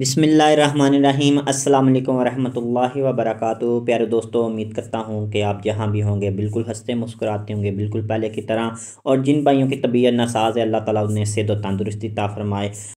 बिसमीम् अल्लाम वरहमतुल्लाहि वबरकू प्यारे दोस्तों उम्मीद करता हूँ कि आप जहाँ भी होंगे बिल्कुल हंसते मुस्कुराते होंगे बिल्कुल पहले की तरह और जिन भाइयों की तबीयत नसाज़ है अल्लाह ताला उन्हें सेहत और तंदुरुस्ती ता फरमाए